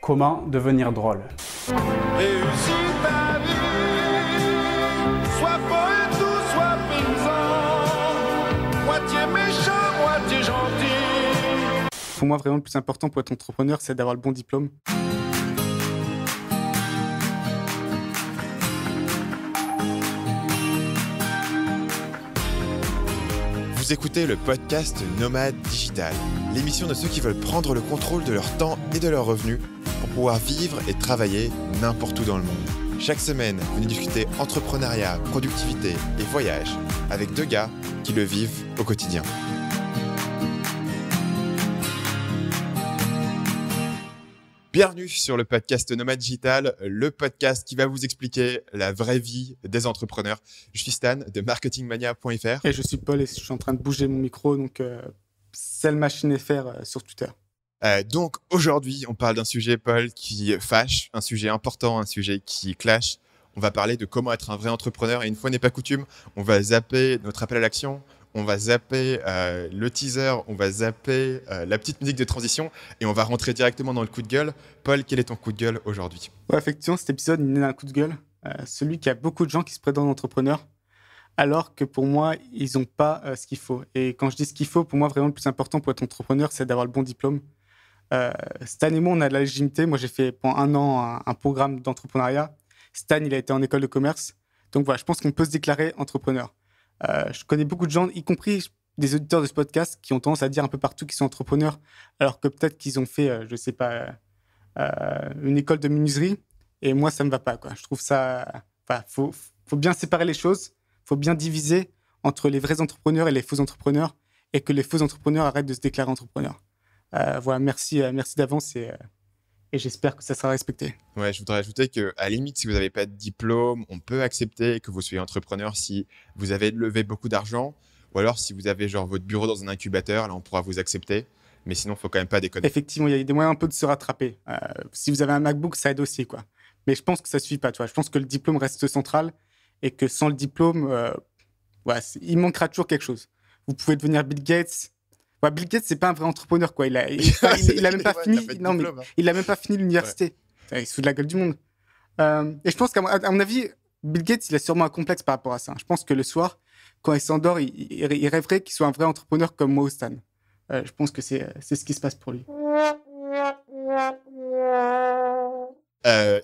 Comment devenir drôle Pour moi, vraiment, le plus important pour être entrepreneur, c'est d'avoir le bon diplôme. Vous écoutez le podcast Nomade Digital, l'émission de ceux qui veulent prendre le contrôle de leur temps et de leurs revenus pour pouvoir vivre et travailler n'importe où dans le monde. Chaque semaine, venez discuter entrepreneuriat, productivité et voyage avec deux gars qui le vivent au quotidien. Bienvenue sur le podcast Nomade Digital, le podcast qui va vous expliquer la vraie vie des entrepreneurs. Je suis Stan de marketingmania.fr. Et je suis Paul et je suis en train de bouger mon micro, donc celle euh, machine FR euh, sur Twitter. Euh, donc aujourd'hui, on parle d'un sujet, Paul, qui fâche, un sujet important, un sujet qui clash. On va parler de comment être un vrai entrepreneur. Et une fois n'est pas coutume, on va zapper notre appel à l'action, on va zapper euh, le teaser, on va zapper euh, la petite musique de transition et on va rentrer directement dans le coup de gueule. Paul, quel est ton coup de gueule aujourd'hui Effectivement, cet épisode est né d'un coup de gueule. celui qui a beaucoup de gens qui se prétendent entrepreneurs, alors que pour moi, ils n'ont pas ce qu'il faut. Et quand je dis ce qu'il faut, pour moi, vraiment le plus important pour être entrepreneur, c'est d'avoir le bon diplôme Stan et moi, on a de la légitimité. Moi, j'ai fait pendant un an un, programme d'entrepreneuriat. Stan, il a été en école de commerce. Donc voilà, je pense qu'on peut se déclarer entrepreneur. Euh, je connais beaucoup de gens, y compris des auditeurs de ce podcast, qui ont tendance à dire un peu partout qu'ils sont entrepreneurs, alors que peut-être qu'ils ont fait, euh, je ne sais pas, euh, une école de menuiserie. Et moi, ça me va pas. Quoi. Je trouve ça. faut, faut bien séparer les choses. Faut bien diviser entre les vrais entrepreneurs et les faux entrepreneurs, et que les faux entrepreneurs arrêtent de se déclarer entrepreneurs. Euh, voilà, merci, euh, merci d'avance euh, et, j'espère que ça sera respecté. Ouais, je voudrais ajouter que à la limite, si vous n'avez pas de diplôme, on peut accepter que vous soyez entrepreneur si vous avez levé beaucoup d'argent, ou alors si vous avez genre votre bureau dans un incubateur, là on pourra vous accepter. Mais sinon, il faut quand même pas déconner. Effectivement, il y a des moyens un peu de se rattraper. si vous avez un MacBook, ça aide aussi, quoi. Mais je pense que ça suffit pas, tu Je pense que le diplôme reste central et que sans le diplôme, il manquera toujours quelque chose. Vous pouvez devenir Bill Gates, Bill Gates, c'est pas un vrai entrepreneur, quoi. Il a, même pas fini. Hein. il a même pas fini l'université. Il se fout de la gueule du monde. Euh, et je pense qu'à mon avis, Bill Gates, il a sûrement un complexe par rapport à ça. Je pense que le soir, quand il s'endort, il, rêverait qu'il soit un vrai entrepreneur comme moi Stan. Euh, je pense que euh, c'est ce qui se passe pour lui.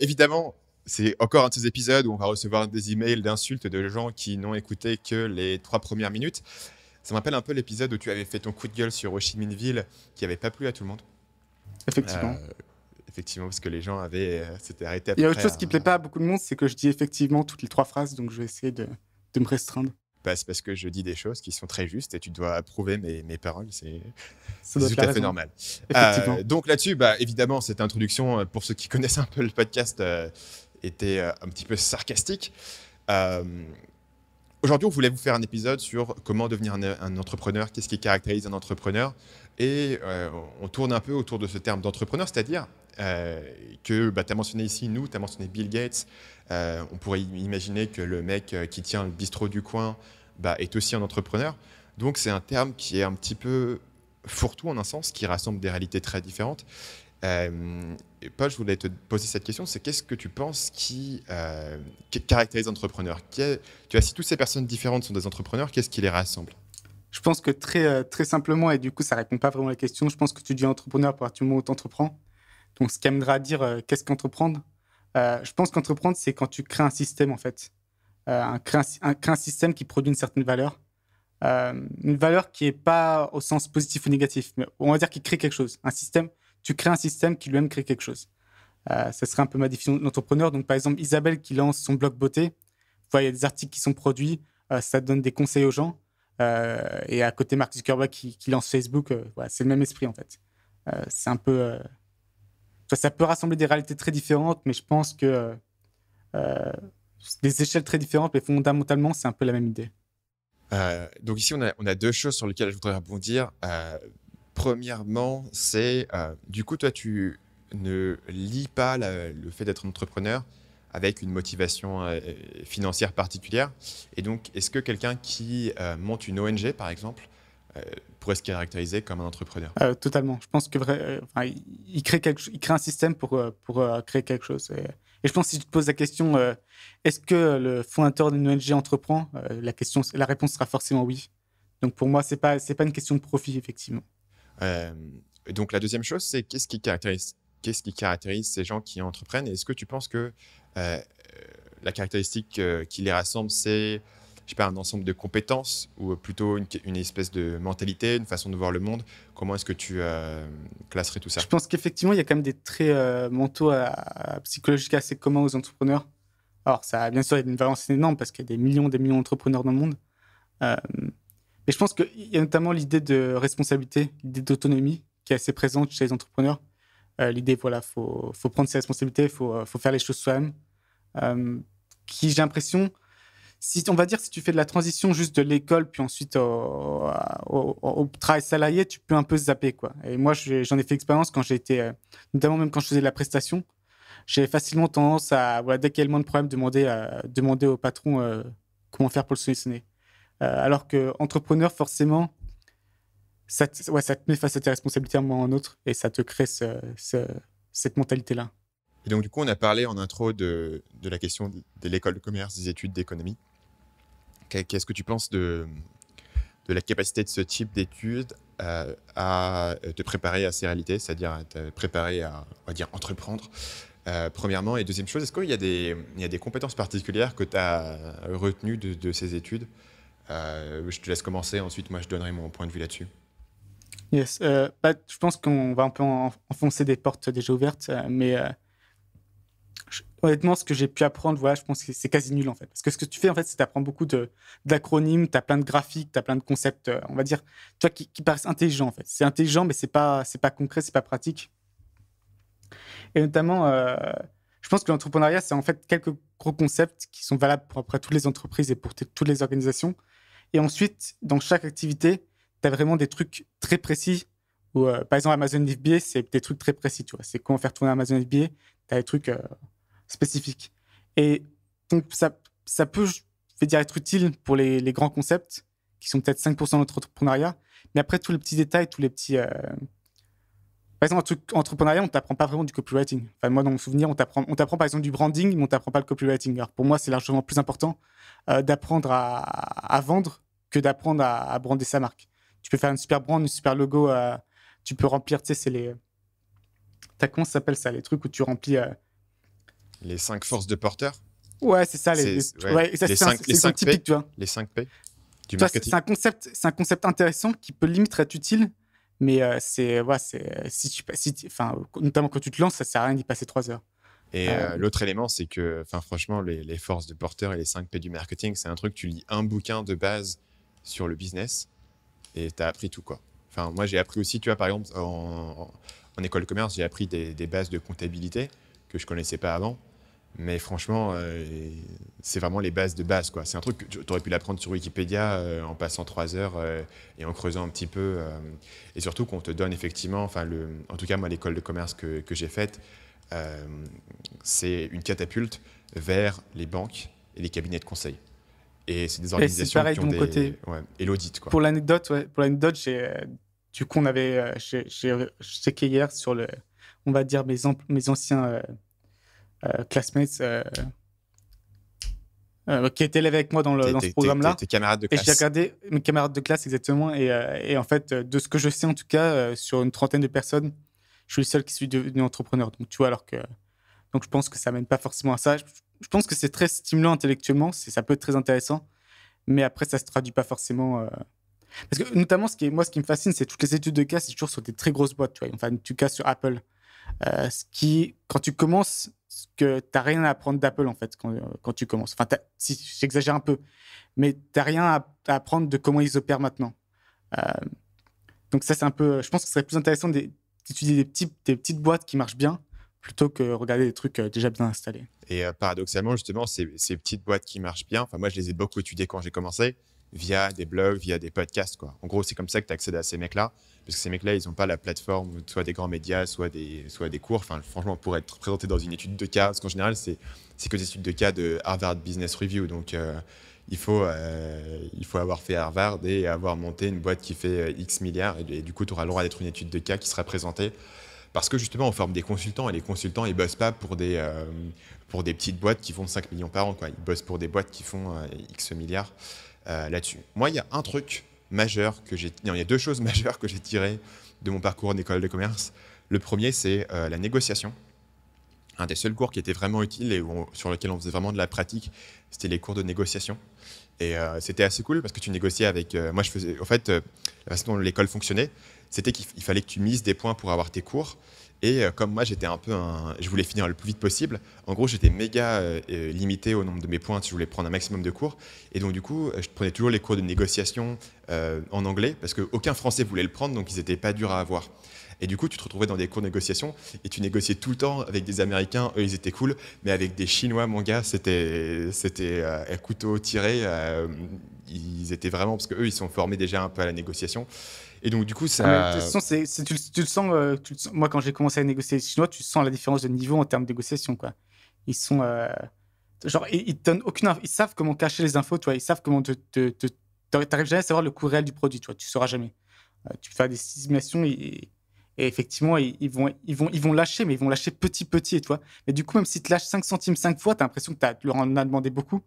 évidemment, c'est encore un de ces épisodes où on va recevoir des emails d'insultes de gens qui n'ont écouté que les trois premières minutes. Ça me rappelle un peu l'épisode où tu avais fait ton coup de gueule sur Ho Ville qui n'avait pas plu à tout le monde. Effectivement. Euh, effectivement, parce que les gens avaient, euh, s'étaient arrêtés. Il y a autre chose qui ne plaît pas à beaucoup de monde, c'est que je dis effectivement toutes les trois phrases, donc je vais essayer de, de me restreindre. Bah, c'est parce que je dis des choses qui sont très justes et tu dois approuver mes, mes paroles. C'est tout à fait normal. Euh, donc là-dessus, bah, évidemment, cette introduction, pour ceux qui connaissent un peu le podcast, était un petit peu sarcastique. Aujourd'hui, on voulait vous faire un épisode sur comment devenir un, entrepreneur, qu'est-ce qui caractérise un entrepreneur. Et euh, on tourne un peu autour de ce terme d'entrepreneur, c'est-à-dire euh, que bah, tu as mentionné ici nous, tu as mentionné Bill Gates. Euh, on pourrait imaginer que le mec qui tient le bistrot du coin bah, est aussi un entrepreneur. Donc c'est un terme qui est un petit peu fourre-tout en un sens, qui rassemble des réalités très différentes. Paul, je voulais te poser cette question, c'est qu'est-ce que tu penses qui, euh, caractérise l'entrepreneur Tu as si toutes ces personnes différentes sont des entrepreneurs, qu'est-ce qui les rassemble Je pense que très, euh, très simplement, et du coup ça répond pas vraiment à la question, je pense que tu dis entrepreneur par du moment où tu entreprends. Donc ce à dire euh, qu'est-ce qu'entreprendre Je pense qu'entreprendre, c'est quand tu crées un système en fait. Un, un, un, système qui produit une certaine valeur. une valeur qui n'est pas au sens positif ou négatif, mais on va dire qu'il crée quelque chose, un système tu crées un système qui lui-même crée quelque chose. Euh, ça serait un peu ma définition d'entrepreneur. Donc, par exemple, Isabelle qui lance son blog beauté, il y a des articles qui sont produits, euh, ça donne des conseils aux gens. Euh, et à côté, Mark Zuckerberg qui, lance Facebook, euh, voilà, c'est le même esprit en fait. c'est un peu. ça peut rassembler des réalités très différentes, mais je pense que des échelles très différentes, mais fondamentalement, c'est un peu la même idée. donc ici, on a, on a, deux choses sur lesquelles je voudrais rebondir. Premièrement, c'est euh, du coup, toi, tu ne lis pas le fait d'être entrepreneur avec une motivation euh, financière particulière. Et donc, est-ce que quelqu'un qui euh, monte une ONG, par exemple, pourrait se caractériser comme un entrepreneur Totalement. Je pense que il, crée crée un système pour, pour créer quelque chose. Et, je pense que si tu te poses la question, est-ce que le fondateur d'une ONG entreprend la, question, la réponse sera forcément oui. Donc pour moi, ce n'est c'est pas une question de profit, effectivement. Euh, donc la deuxième chose, c'est qu'est-ce qui caractérise qu'est-ce qui caractérise ces gens qui entreprennent Est-ce que tu penses que euh, la caractéristique euh, qui les rassemble, c'est je sais pas, un ensemble de compétences ou plutôt une, espèce de mentalité, une façon de voir le monde Comment est-ce que tu classerais tout ça Je pense qu'effectivement, il y a quand même des traits mentaux à, psychologiques assez communs aux entrepreneurs. Alors, ça, bien sûr, il y a une variance énorme parce qu'il y a des millions des millions d'entrepreneurs dans le monde. Et je pense qu'il y a notamment l'idée de responsabilité, l'idée d'autonomie qui est assez présente chez les entrepreneurs. Euh, l'idée, voilà, il faut, prendre ses responsabilités, il euh, faut, faire les choses soi-même. Euh, qui, j'ai l'impression, si, on va dire, si tu fais de la transition juste de l'école, puis ensuite au, travail salarié, tu peux un peu zapper, quoi. Et moi, j'en ai fait expérience quand j'ai été, notamment même quand je faisais de la prestation, j'ai facilement tendance à, voilà, dès qu'il y a le moins de problèmes, demander, demander au patron comment faire pour le solutionner. Euh, alors que entrepreneur, forcément, ça te, met face à tes responsabilités à un moment un autre et ça te crée cette mentalité-là. Et donc, du coup, on a parlé en intro de, la question de l'école de commerce, des études d'économie. Qu'est-ce que tu penses de, la capacité de ce type d'études euh, à, te préparer à ces réalités, c'est-à-dire à te préparer à, dire, entreprendre, euh, premièrement Et deuxième chose, est-ce qu'il y, a des compétences particulières que tu as retenues de ces études euh, je te laisse commencer, ensuite moi je donnerai mon point de vue là-dessus. Yes, euh, bah, je pense qu'on va un peu enfoncer des portes déjà ouvertes, euh, mais honnêtement, ce que j'ai pu apprendre, voilà, je pense que c'est quasi nul en fait. Parce que ce que tu fais, en fait, c'est apprends beaucoup d'acronymes, tu as plein de graphiques, tu as plein de concepts, on va dire, toi, qui, paraissent intelligents en fait. C'est intelligent, mais c'est pas, pas concret, c'est pas pratique. Et notamment, je pense que l'entrepreneuriat, c'est en fait quelques gros concepts qui sont valables pour après toutes les entreprises et pour toutes les organisations. Et ensuite, dans chaque activité, tu as vraiment des trucs très précis. Euh, par exemple, Amazon FBA, c'est des trucs très précis. Tu vois, c'est comment faire tourner Amazon FBA. Tu as des trucs euh, spécifiques. Et donc, ça, ça peut, je vais dire, être utile pour les, grands concepts qui sont peut-être 5% de notre entrepreneuriat. Mais après, tous les petits détails, tous les petits. Euh, par exemple, un truc entrepreneuriat, on t'apprend pas vraiment du copywriting. Enfin, moi, dans mon souvenir, on t'apprend, on t'apprend par exemple du branding, mais on t'apprend pas le copywriting. Alors, pour moi, c'est largement plus important d'apprendre à, vendre que d'apprendre à, brander sa marque. Tu peux faire une super brand, une super logo. Euh, tu peux remplir, tu sais, c'est les. t'as comment ça s'appelle ça Les trucs où tu remplis. Euh, les cinq forces de porteur Ouais, c'est ça. Les, les cinq, un, les cinq P, tu vois. Les 5 P du C'est un, concept, un concept intéressant qui peut limite être utile, mais euh, c'est. si tu, si enfin, notamment quand tu te lances, ça sert à rien d'y passer trois heures. Et euh, l'autre élément, c'est que, enfin, franchement, les, les, forces de porteur et les 5 P du marketing, c'est un truc, tu lis un bouquin de base sur le business et tu as appris tout quoi. Enfin, moi j'ai appris aussi, tu vois, par exemple, en, école de commerce, j'ai appris des, bases de comptabilité que je connaissais pas avant. Mais franchement, euh, c'est vraiment les bases de base. quoi. C'est un truc que tu aurais pu l'apprendre sur Wikipédia euh, en passant trois heures euh, et en creusant un petit peu. et surtout qu'on te donne effectivement, enfin, le, en tout cas, moi, l'école de commerce que, que j'ai faite, c'est une catapulte vers les banques et les cabinets de conseil. Et c'est des organisations qui ont des... Et l'audit, quoi. Pour l'anecdote, pour l'anecdote, j'ai, euh, du coup, avait, euh, j'ai, checké hier sur le, on va dire mes, mes anciens euh, classmates qui étaient élèves avec moi dans, le, dans ce programme-là. camarades Et j'ai regardé mes camarades de classe exactement. Et, et en fait, de ce que je sais en tout cas, sur une trentaine de personnes, je suis le seul qui suis devenu entrepreneur. Donc tu vois, alors que, donc je pense que ça mène pas forcément à ça je pense que c'est très stimulant intellectuellement, ça peut être très intéressant, mais après, ça se traduit pas forcément. Euh. Parce que, notamment, ce qui moi, ce qui me fascine, c'est toutes les études de cas, c'est toujours sur des très grosses boîtes, tu vois. Enfin, tu cas sur Apple. Euh, ce qui, quand tu commences, que tu n'as rien à apprendre d'Apple, en fait, quand, euh, tu commences. Enfin, si, j'exagère un peu, mais tu n'as rien à, apprendre de comment ils opèrent maintenant. donc, ça, c'est un peu. Je pense que ce serait plus intéressant d'étudier des, des petites boîtes qui marchent bien plutôt que regarder des trucs euh, déjà bien installés. Et euh, paradoxalement, justement, ces, ces, petites boîtes qui marchent bien, enfin moi je les ai beaucoup étudiées quand j'ai commencé, via des blogs, via des podcasts. Quoi. En gros, c'est comme ça que tu accèdes à ces mecs-là, parce que ces mecs-là, ils n'ont pas la plateforme, soit des grands médias, soit des, soit des cours. Enfin, franchement, pour être présenté dans une étude de cas, parce qu'en général, c'est que des études de cas de Harvard Business Review. Donc, euh, il, faut, il faut avoir fait Harvard et avoir monté une boîte qui fait X milliards, et, et du coup, tu auras le droit d'être une étude de cas qui sera présentée parce que justement, on forme des consultants et les consultants, ils bossent pas pour des, euh, pour des petites boîtes qui font 5 millions par an. Quoi. Ils bossent pour des boîtes qui font euh, X milliards euh, là-dessus. Moi, il y a un truc majeur que j'ai. il y deux choses majeures que j'ai tirées de mon parcours en école de commerce. Le premier, c'est la négociation. Un des seuls cours qui était vraiment utile et sur lequel on faisait vraiment de la pratique, c'était les cours de négociation. Et c'était assez cool parce que tu négociais avec. moi, je faisais. En fait, la façon dont l'école fonctionnait, c'était qu'il fallait que tu mises des points pour avoir tes cours. Et euh, comme moi, j'étais un peu un... Je voulais finir le plus vite possible. En gros, j'étais méga euh, limité au nombre de mes points. Je voulais prendre un maximum de cours. Et donc, du coup, je prenais toujours les cours de négociation euh, en anglais parce qu'aucun Français voulait le prendre, donc ils n'étaient pas durs à avoir. Et du coup, tu te retrouvais dans des cours de négociation et tu négociais tout le temps avec des Américains. Eux, ils étaient cool. Mais avec des Chinois, mon gars, c'était, c'était un couteau tiré. ils étaient vraiment... Parce qu'eux, ils sont formés déjà un peu à la négociation. Et donc, du coup, ça. tu, le sens, Moi, quand j'ai commencé à négocier les Chinois, tu sens la différence de niveau en termes de négociation, quoi. Ils sont. Euh, genre, ils, donnent aucune. Ils savent comment cacher les infos, tu Ils savent comment te. te, jamais à savoir le coût réel du produit, tu ne Tu sauras jamais. Euh, tu fais des simulations et, effectivement, ils, vont, ils, vont, ils vont lâcher, mais ils vont lâcher petit, petit, et Mais du coup, même si te lâchent 5 centimes 5 fois, tu as l'impression que tu leur en as demandé beaucoup,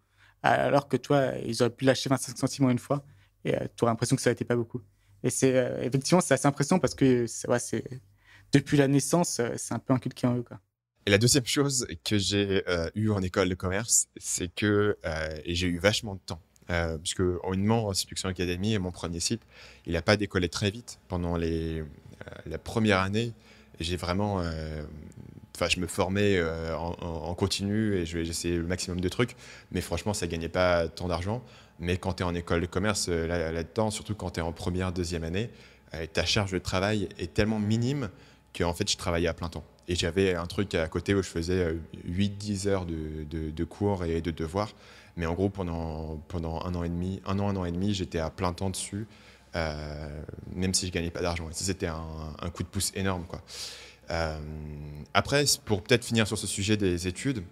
alors que toi, ils auraient pu lâcher 25 centimes une fois, et euh, tu aurais l'impression que ça n'était pas beaucoup. Et c'est euh, effectivement, c'est assez impressionnant parce que ouais, depuis la naissance, euh, c'est un peu inculqué en eux. Quoi. Et la deuxième chose que j'ai eu eue en école de commerce, c'est que euh, j'ai eu vachement de temps. parce que, en Séduction Academy, mon premier site, il n'a pas décollé très vite. Pendant les, la première année, j'ai vraiment. Enfin, je me formais en, en, continu et j'essayais le maximum de trucs. Mais franchement, ça ne gagnait pas tant d'argent. Mais quand tu es en école de commerce, euh, là-dedans, surtout quand tu es en première, deuxième année, euh, ta charge de travail est tellement minime qu'en fait, je travaillais à plein temps. Et j'avais un truc à côté où je faisais 8-10 euh, heures de, cours et de devoirs. Mais en gros, pendant, pendant un an et demi, un an, un an et demi, j'étais à plein temps dessus, même si je gagnais pas d'argent. C'était un, coup de pouce énorme. Quoi. après, pour peut-être finir sur ce sujet des études,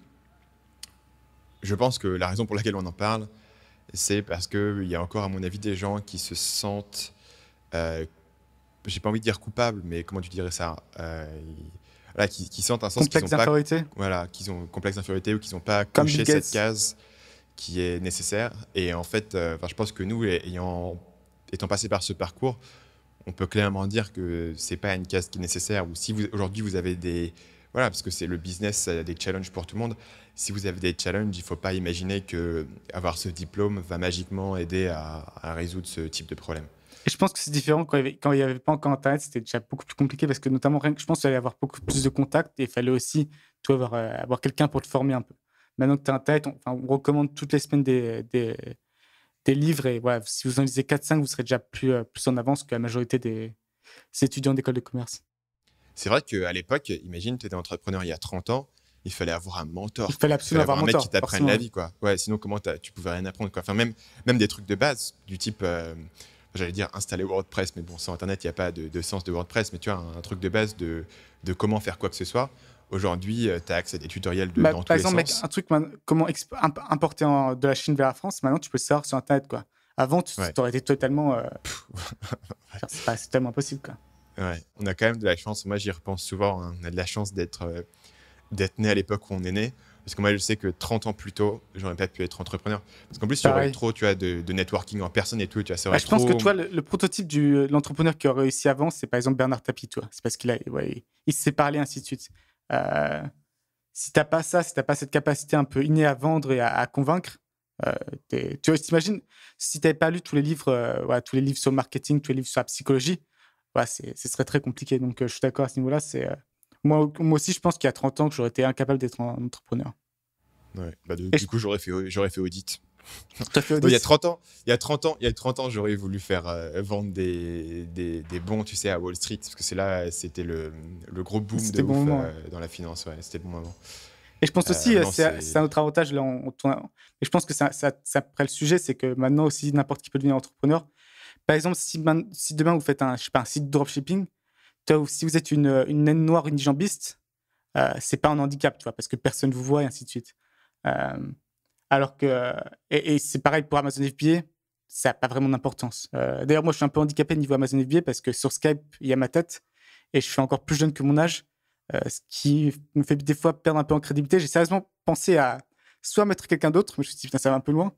je pense que la raison pour laquelle on en parle, c'est parce qu'il y a encore, à mon avis, des gens qui se sentent, euh, j'ai pas envie de dire coupable, mais comment tu dirais ça euh, qui, sentent un sens complexe d'infériorité. Voilà, qu'ils ont complexe d'infériorité ou qu'ils n'ont pas coché cette case qui est nécessaire. Et en fait, euh, je pense que nous, ayant, étant passé par ce parcours, on peut clairement dire que c'est pas une case qui est nécessaire. Ou si aujourd'hui vous avez des voilà, parce que c'est le business, ça a des challenges pour tout le monde si vous avez des challenges, il ne faut pas imaginer que avoir ce diplôme va magiquement aider à, résoudre ce type de problème. Et je pense que c'est différent quand il n'y avait, avait, pas encore Internet, c'était déjà beaucoup plus compliqué parce que notamment, je pense qu'il fallait avoir beaucoup plus de contacts et il fallait aussi euh, avoir, quelqu'un pour te former un peu. Maintenant que tu as Internet, on, on, recommande toutes les semaines des, livres et si vous en lisez 4-5, vous serez déjà plus, euh, plus en avance que la majorité des, des étudiants d'école de commerce. C'est vrai qu'à l'époque, imagine, tu étais entrepreneur il y a 30 ans, il fallait avoir un mentor. Il fallait absolument avoir un mentor, mec qui t'apprenne la vie, quoi. Ouais, sinon comment tu pouvais rien apprendre, quoi. Enfin, même, même des trucs de base, du type, euh, j'allais dire installer WordPress, mais bon, sans Internet, il n'y a pas de, sens de WordPress, mais tu as un, truc de base de, comment faire quoi que ce soit. Aujourd'hui, euh, tu as accès à des tutoriels de, bah, par exemple, un truc, comment importer de la Chine vers la France, maintenant tu peux le savoir sur Internet, quoi. Avant, tu aurais été totalement. Euh, c'est tellement impossible, on a quand même de la chance. Moi, j'y repense souvent. Hein. On a de la chance d'être d'être né à l'époque où on est né. Parce que moi, je sais que 30 ans plus tôt, j'aurais pas pu être entrepreneur. Parce qu'en plus, tu aurais trop tu as de, networking en personne et tout. Tu vois, bah, je pense que toi, le, prototype euh, de l'entrepreneur qui a réussi avant, c'est par exemple Bernard Tapie. C'est parce qu'il a, ouais, il s'est parlé, ainsi de suite. Euh, si t'as pas ça, si t'as pas cette capacité un peu innée à vendre et à, convaincre, euh, tu vois, t'imagines, si t'avais pas lu tous les livres, tous les livres sur le marketing, tous les livres sur la psychologie, ouais, ce serait très compliqué. Donc, je suis d'accord à ce niveau-là. C'est moi, moi aussi, je pense qu'il y a 30 ans que j'aurais été incapable d'être un entrepreneur. Ouais. Bah, du coup, j'aurais fait, j'aurais fait audit. il y a 30 ans, il y a 30 ans, il y a 30 ans, j'aurais voulu faire euh, vendre des, des, bons, tu sais, à Wall Street, parce que c'est là, c'était le, le, gros boom de bon euh, dans la finance. c'était le bon moment. Et je pense aussi, euh, c'est un autre avantage. Là, et je pense que ça, après le sujet, c'est que maintenant aussi, n'importe qui peut devenir entrepreneur. Par exemple, si, si, demain vous faites un, je sais pas, un site dropshipping, si vous êtes une, euh, naine noire jambiste, euh, c'est pas un handicap, tu vois, parce que personne vous voit et ainsi de suite. Euh, alors que, euh, et, c'est pareil pour Amazon FBA, ça n'a pas vraiment d'importance. D'ailleurs, moi, je suis un peu handicapé niveau Amazon FBA parce que sur Skype, il y a ma tête et je suis encore plus jeune que mon âge, ce qui me fait des fois perdre un peu en crédibilité. J'ai sérieusement pensé à soit mettre quelqu'un d'autre, mais je me suis dit, ça va un peu loin,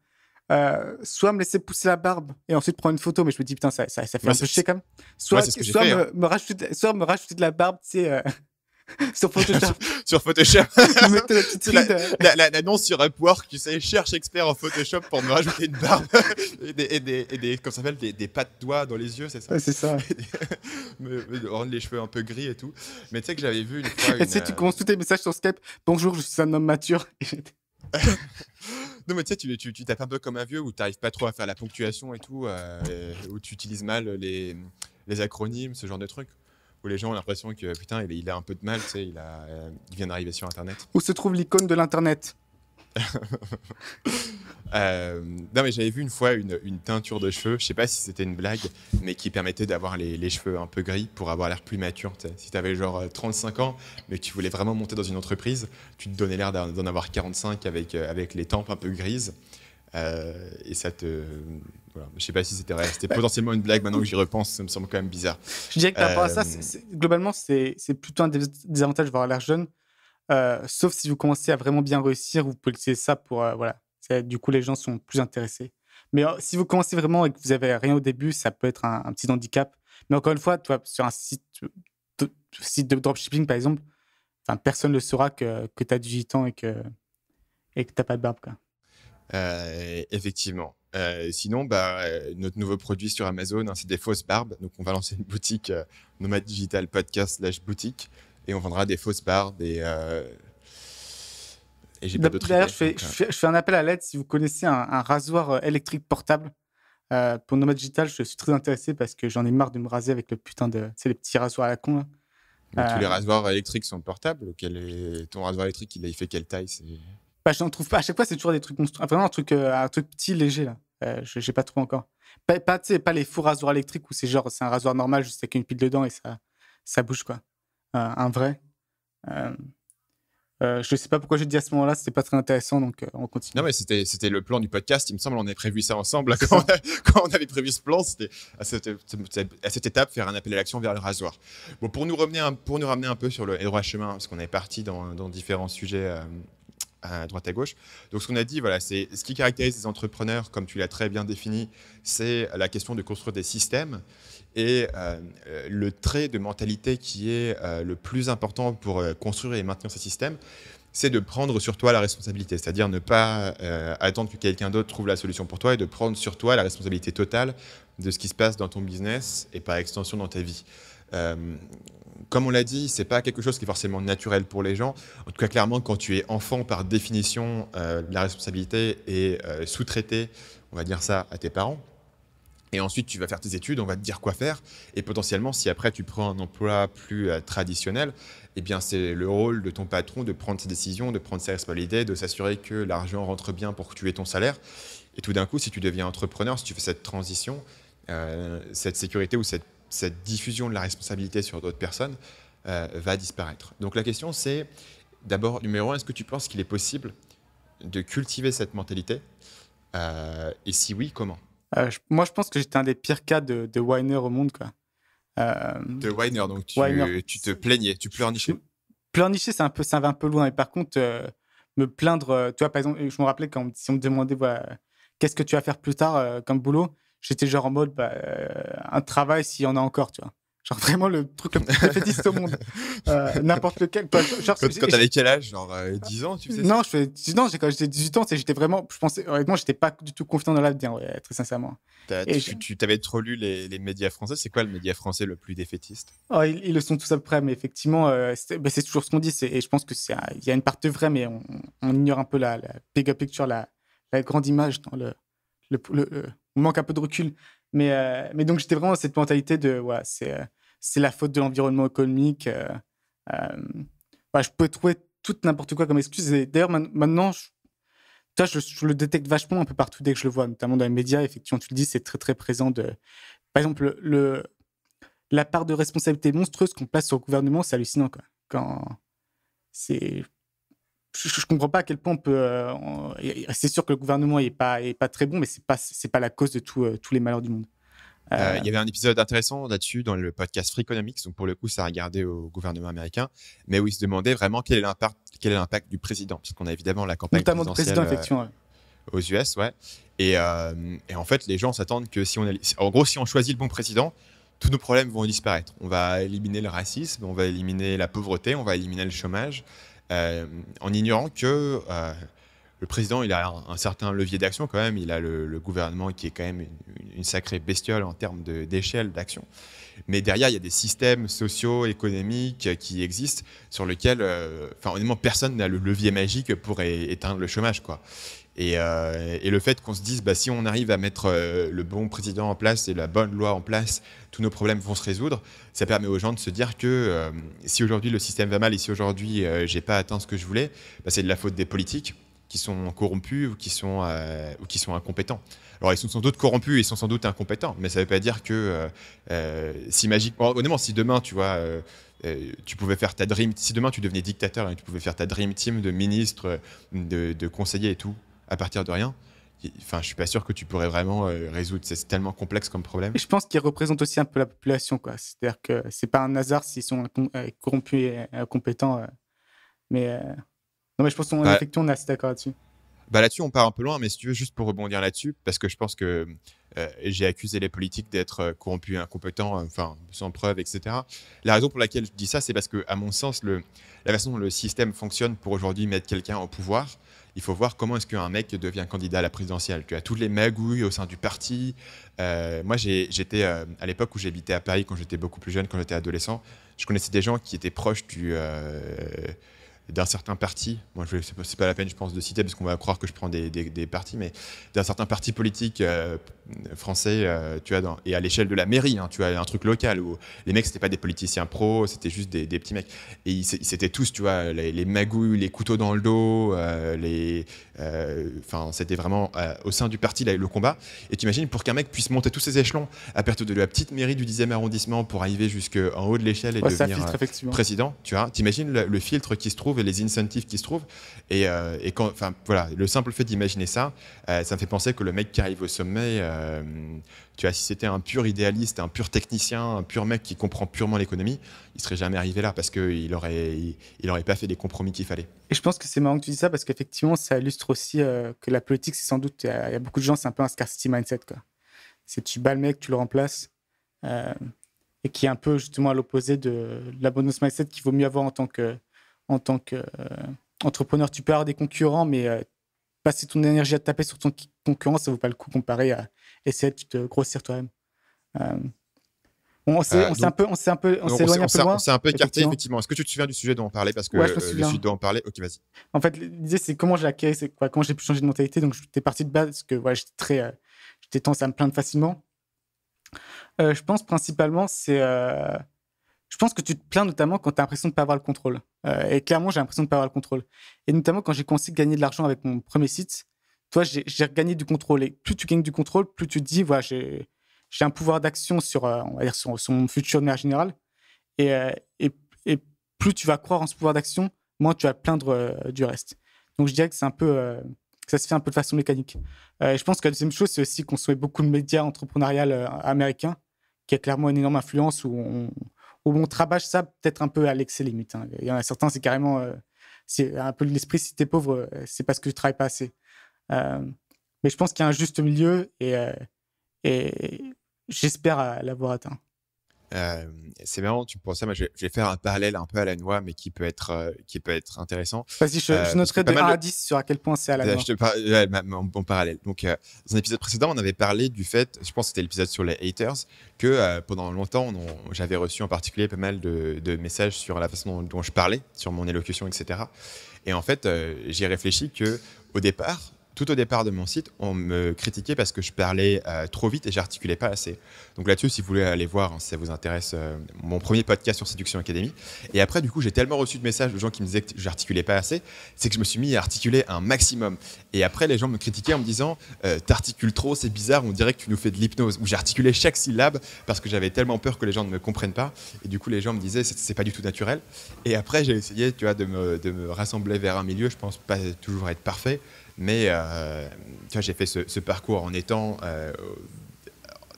euh, soit me laisser pousser la barbe et ensuite prendre une photo, mais je me dis putain, ça, ça, fait un peu chier quand même. Soit, hein. me, rajouter, soit me de la barbe, tu sais. Euh, sur Photoshop. sur Photoshop. L'annonce la, sur Upwork, tu sais, cherche expert en Photoshop pour me rajouter une barbe et des, et des, s'appelle, des, des pattes doigts dans les yeux, c'est ça C'est ça. rendre les cheveux un peu gris et tout. Mais tu sais que j'avais vu une et tu tu commences tous tes messages sur Skype. Bonjour, je suis un homme mature. Non, mais tu sais, tu, un peu comme un vieux où tu n'arrives pas trop à faire la ponctuation et tout, euh, où tu utilises mal les, acronymes, ce genre de trucs. Où les gens ont l'impression que putain, il, il, a un peu de mal, tu sais, il euh, vient d'arriver sur Internet. Où se trouve l'icône de l'Internet Euh, non, mais j'avais vu une fois une, une, teinture de cheveux, je sais pas si c'était une blague, mais qui permettait d'avoir les, les, cheveux un peu gris pour avoir l'air plus mature. Si tu avais genre 35 euh, ans, mais que tu voulais vraiment monter dans une entreprise, tu te donnais l'air d'en avoir 45 avec, euh, avec les tempes un peu grises. et ça te. Voilà. Je sais pas si c'était vrai. C'était potentiellement une blague. Maintenant que j'y repense, ça me semble quand même bizarre. Je dirais que par rapport à ça, globalement, c'est plutôt un des de d'avoir l'air jeune. Euh, sauf si vous commencez à vraiment bien réussir, vous pouvez utiliser ça pour. Euh, voilà. Euh, du coup, les gens sont plus intéressés. Mais si vous commencez vraiment et que vous n'avez rien au début, ça peut être un, petit handicap. Mais encore une fois, sur un site de, site de dropshipping, par exemple, personne ne saura que, que tu as du gitan et que et que tu n'as pas de barbe. effectivement. sinon, bah, notre nouveau produit sur Amazon, hein, c'est des fausses barbes. Donc, on va lancer une boutique nomade Nomad Digital Podcast slash boutique et on vendra des fausses barres, des. Euh, et j'ai pas d'autres D'ailleurs, je, fais, un appel à l'aide si vous connaissez un, rasoir euh, électrique portable. Euh, pour Nomad Digital, je suis très intéressé parce que j'en ai marre de me raser avec le putain de. C'est les petits rasoirs à la con, Mais tous les rasoirs électriques sont portables. Quel Ton rasoir électrique, il, fait quelle taille bah, Je n'en trouve pas. À chaque fois, c'est toujours des trucs. Vraiment un truc, un truc petit, léger, là. je n'ai pas trouvé encore. Pas, pas, pas les faux rasoirs électriques où c'est genre, c'est un rasoir normal juste avec une pile dedans et ça, ça bouge, quoi un euh, vrai. Euh, euh, je ne sais pas pourquoi j'ai dit à ce moment-là, c'était pas très intéressant, donc on continue. Non, mais c'était, c'était le plan du podcast, il me semble, on avait prévu ça ensemble. quand, on avait prévu ce plan, c'était à cette, étape faire un appel à l'action vers le rasoir. Bon, pour nous, revenir, pour nous ramener un peu sur le droit chemin, parce qu'on est parti dans, différents sujets à droite à gauche. Donc, ce qu'on a dit, voilà, c'est ce qui caractérise les entrepreneurs, comme tu l'as très bien défini, c'est la question de construire des systèmes. Et euh, euh, le trait de mentalité qui est euh, le plus important pour construire et maintenir ce système, c'est de prendre sur toi la responsabilité, c'est-à-dire ne pas attendre que quelqu'un d'autre trouve la solution pour toi et de prendre sur toi la responsabilité totale de ce qui se passe dans ton business et par extension dans ta vie. comme on l'a dit, c'est pas quelque chose qui est forcément naturel pour les gens. En tout cas, clairement, quand tu es enfant, par définition, la responsabilité est sous-traitée, on va dire ça, à tes parents. Et ensuite, tu vas faire tes études, on va te dire quoi faire. Et potentiellement, si après tu prends un emploi plus euh, traditionnel, eh bien, c'est le rôle de ton patron de prendre ses décisions, de prendre ses responsabilités, de s'assurer que l'argent rentre bien pour que tu aies ton salaire. Et tout d'un coup, si tu deviens entrepreneur, si tu fais cette transition, euh, cette sécurité ou cette, diffusion de la responsabilité sur d'autres personnes euh, va disparaître. Donc la question, c'est d'abord, numéro un, est-ce que tu penses qu'il est possible de cultiver cette mentalité Et si oui, comment euh, moi, je pense que j'étais un des pires cas de, de whiner au monde. Quoi. Euh, de whiner, donc tu, te plaignais, tu pleurnichais. Pleurnicher, c'est un peu, ça va un peu loin. Et par contre, euh, me plaindre, tu vois, par exemple, je me rappelais quand si on me demandait, qu'est-ce que tu vas faire plus tard comme boulot, j'étais genre en mode, bah, un travail s'il y en a encore, tu vois. Genre vraiment le truc le plus défaitiste au monde. Euh, n'importe lequel. quand, tu t'avais quel âge Genre 10 euh, ans, Non, je quand j'étais 18 ans, j'étais vraiment, je pensais, honnêtement, j'étais pas du tout confiant dans la hein, ouais, très sincèrement. Et tu, avais trop lu les, les médias français. C'est quoi le média français le plus défaitiste oh, ils, le sont tous à peu près, mais effectivement, euh, bah, c'est toujours ce qu'on dit. Et je pense qu'il y a une part de vrai, mais on, ignore un peu la, la big picture, la, la, grande image dans le, le, On manque un peu de recul. Mais, mais donc, j'étais vraiment dans cette mentalité de, ouais, c'est c'est la faute de l'environnement économique. Euh, euh, bah, je peux trouver tout n'importe quoi comme excuse. Et d'ailleurs, maintenant, je, toi, je, le détecte vachement un peu partout dès que je le vois, notamment dans les médias. Effectivement, tu le dis, c'est très très présent. Par exemple, la part de responsabilité monstrueuse qu'on place sur le gouvernement, c'est hallucinant. Quand c'est, je, ne comprends pas à quel point on peut. Euh, c'est sûr que le gouvernement n'est pas, très bon, mais c'est pas pas la cause de tous les malheurs du monde. Euh, euh, il y avait un épisode intéressant là-dessus dans le podcast Free Economics, donc pour le coup, ça a regardé au gouvernement américain, mais où il se demandait vraiment quel est l'impact, quel est l'impact du président, puisqu'on a évidemment la campagne Notamment présidentielle président, euh, aux US, ouais. Et, en fait, les gens s'attendent que si on, en gros, si on choisit le bon président, tous nos problèmes vont disparaître. On va éliminer le racisme, on va éliminer la pauvreté, on va éliminer le chômage, en ignorant que le président, il a un, certain levier d'action quand même. Il a le, gouvernement qui est quand même une, sacrée bestiole en termes d'échelle d'action. Mais derrière, il y a des systèmes sociaux, économiques qui existent sur lesquels, euh, enfin, honnêtement, personne n'a le levier magique pour éteindre le chômage, quoi. Euh, et, le fait qu'on se dise, bah, si on arrive à mettre euh, le bon président en place et la bonne loi en place, tous nos problèmes vont se résoudre, ça permet aux gens de se dire que si aujourd'hui le système va mal et si aujourd'hui j'ai pas atteint ce que je voulais, bah, c'est de la faute des politiques qui sont corrompus ou qui sont, euh, ou qui sont incompétents. Alors ils sont sans doute corrompus, ils sont sans doute incompétents, mais ça ne veut pas dire que euh, euh, si magiquement, honnêtement, si demain tu vois, tu pouvais faire ta dream, si demain tu devenais dictateur et tu pouvais faire ta dream team de ministre, de, de conseillers et tout à partir de rien, Enfin, je suis pas sûr que tu pourrais vraiment résoudre. C'est tellement complexe comme problème. Je pense qu'ils représentent aussi un peu la population, quoi. C'est-à-dire que c'est pas un hasard s'ils sont corrompus et incompétents. mais non, mais je pense qu'on bah, assez d'accord là-dessus. Bah là-dessus, on part un peu loin, mais si tu veux, juste pour rebondir là-dessus, parce que je pense que euh, j'ai accusé les politiques d'être euh, corrompus, incompétents, euh, enfin, sans preuve, etc. La raison pour laquelle je dis ça, c'est parce que, à mon sens, le, la façon dont le système fonctionne pour aujourd'hui mettre quelqu'un au pouvoir, il faut voir comment est-ce qu'un mec devient candidat à la présidentielle. Tu as toutes les magouilles au sein du parti. moi, j'étais à l'époque où j'habitais à Paris, quand j'étais beaucoup plus jeune, quand j'étais adolescent, je connaissais des gens qui étaient proches du d'un certain parti, moi je c'est pas, pas la peine je pense de citer parce qu'on va croire que je prends des, des, partis, mais d'un certain parti politique euh, français, euh, tu vois, et à l'échelle de la mairie, hein, tu as un truc local où les mecs c'était pas des politiciens pros, c'était juste des, petits mecs, et c'était tous, tu vois, les, les, magouilles, les couteaux dans le dos, euh, les, enfin c'était vraiment au sein du parti le combat. Et tu imagines pour qu'un mec puisse monter tous ces échelons à partir de la petite mairie du 10e arrondissement pour arriver jusqu'en haut de l'échelle et devenir président, tu vois, t'imagines le filtre qui se trouve et les incentives qui se trouvent. Et, euh, enfin, voilà, le simple fait d'imaginer ça, euh, ça me fait penser que le mec qui arrive au sommet, euh, tu vois, si c'était un pur idéaliste, un pur technicien, un pur mec qui comprend purement l'économie, il serait jamais arrivé là parce qu'il aurait, il, aurait pas fait les compromis qu'il fallait. Et je pense que c'est marrant que tu dis ça parce qu'effectivement, ça illustre aussi que la politique, c'est sans doute, il y, a beaucoup de gens, c'est un peu un scarcity mindset, quoi. C'est tu bats le mec, tu le remplaces et qui est un peu justement à l'opposé de la bonus mindset qu'il vaut mieux avoir en tant que en tant qu'entrepreneur. Euh, tu peux avoir des concurrents, mais euh, passer ton énergie à taper sur ton concurrent, ça ne vaut pas le coup comparé à essayer de te grossir toi-même. Euh, on s'est un peu, on un peu, on s'est un peu un peu écarté effectivement. Est-ce que tu te souviens du sujet dont on parlait parce que je, suis souviens. parler. Ok, vas-y. En fait, l'idée c'est comment j'ai acquis, c'est quoi, comment j'ai pu changer de mentalité. Donc j'étais parti de base parce que voilà, j'étais très, j'étais tendance à me plaindre facilement. je pense principalement c'est je pense que tu te plains notamment quand tu as l'impression de ne pas avoir le contrôle. Euh, et clairement, j'ai l'impression de ne pas avoir le contrôle. Et notamment quand j'ai commencé à gagner de l'argent avec mon premier site, toi, j'ai gagné du contrôle. Et plus tu gagnes du contrôle, plus tu te dis, voilà, j'ai un pouvoir d'action euh, sur, mon futur de manière générale. Euh, et, plus tu vas croire en ce pouvoir d'action, moins tu vas te plaindre du reste. Donc, je dirais que c'est un peu, que ça se fait un peu de façon mécanique. et je pense que la deuxième chose, c'est aussi qu'on soit beaucoup de médias entrepreneuriales américains, qui a clairement une énorme influence où on, où on trabâche ça peut-être un peu à l'excès limite. Hein. Il y en a certains, c'est carrément euh, c'est un peu l'esprit si t'es pauvre, euh, c'est parce que tu travailles pas assez. Euh, mais je pense qu'il y a un juste milieu et, et j'espère l'avoir atteint. Euh, c'est marrant, tu penses ça. Moi, je, vais faire un parallèle un peu à la noix, mais qui peut être, euh, qui peut être intéressant. Vas-y, je, euh, noterai de sur à quel point c'est à la noix. Je te parallèle. Donc, dans un épisode précédent, on avait parlé du fait, je pense que c'était l'épisode sur les haters, que pendant longtemps, j'avais reçu en particulier pas mal de, messages sur la façon dont, je parlais, sur mon élocution, etc. Et en fait, j'ai réfléchi que au départ, tout au départ de mon site, on me critiquait parce que je parlais euh, trop vite et j'articulais pas assez. Donc là-dessus, si vous voulez aller voir, hein, si ça vous intéresse, euh, mon premier podcast sur Séduction Academy. Et après, du coup, j'ai tellement reçu de messages de gens qui me disaient que j'articulais pas assez, c'est que je me suis mis à articuler un maximum. Et après, les gens me critiquaient en me disant euh, T'articules trop, c'est bizarre, on dirait que tu nous fais de l'hypnose. Ou j'articulais chaque syllabe parce que j'avais tellement peur que les gens ne me comprennent pas. Et du coup, les gens me disaient C'est pas du tout naturel. Et après, j'ai essayé tu vois, de, me, de rassembler vers un milieu. Je pense pas toujours être parfait mais euh, j'ai fait ce, parcours en étant euh,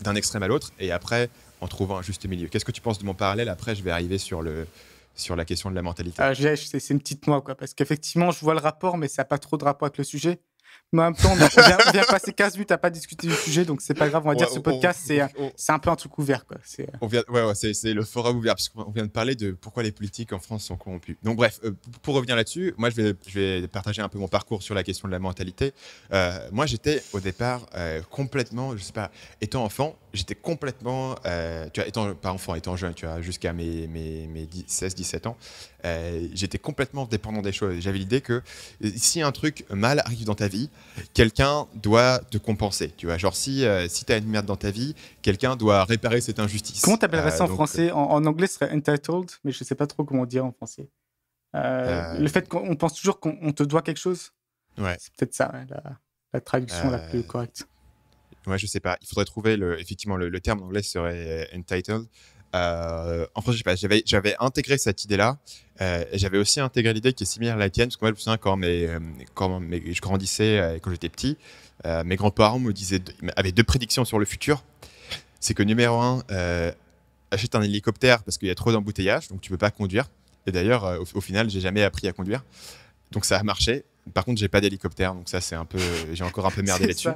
d'un extrême à l'autre et après en trouvant un juste milieu. Qu'est-ce que tu penses de mon parallèle Après, je vais arriver sur la question de la mentalité. Ah, c'est une petite noix, quoi, parce qu'effectivement, je vois le rapport, mais ça n'a pas trop de rapport avec le sujet on vient, passer 15 minutes à pas discuter du sujet, donc c'est pas grave. On va dire dire ce podcast, c'est un peu un truc ouvert. On vient, ouais, c'est le forum ouvert, parce qu'on vient de parler de pourquoi les politiques en France sont corrompues Donc, bref, euh, pour revenir là-dessus, moi, je vais, vais partager un peu mon parcours sur la question de la mentalité. Euh, moi, j'étais au départ euh, complètement, je sais pas, étant enfant, j'étais complètement, euh, tu vois, étant pas enfant, étant jeune, tu vois, jusqu'à mes, mes, mes 16-17 ans, euh, j'étais complètement dépendant des choses. J'avais l'idée que euh, si un truc mal arrive dans ta vie, quelqu'un doit te compenser. Tu vois, genre si, si tu as une merde dans ta vie, quelqu'un doit réparer cette injustice. Comment t'appellerais ça en français en, anglais, ce serait entitled, mais je sais pas trop comment dire en français. Le fait qu'on pense toujours qu'on te doit quelque chose, ouais. c'est peut-être ça la traduction la plus correcte moi je sais pas. Il faudrait trouver le, effectivement le, terme en anglais serait euh, entitled. Euh, en français, je sais pas. J'avais, intégré cette idée-là. Euh, j'avais aussi intégré l'idée qui est similaire à la tienne, parce que moi, je me souviens quand mais quand je grandissais, quand j'étais petit, mes grands-parents me disaient, avaient deux prédictions sur le futur. C'est que numéro un, achète un hélicoptère parce qu'il y a trop d'embouteillages, donc tu peux pas conduire. Et d'ailleurs, au, au final, j'ai jamais appris à conduire. Donc ça a marché. Par contre, j'ai pas d'hélicoptère, donc ça, c'est un peu, j'ai encore un peu merdé là-dessus.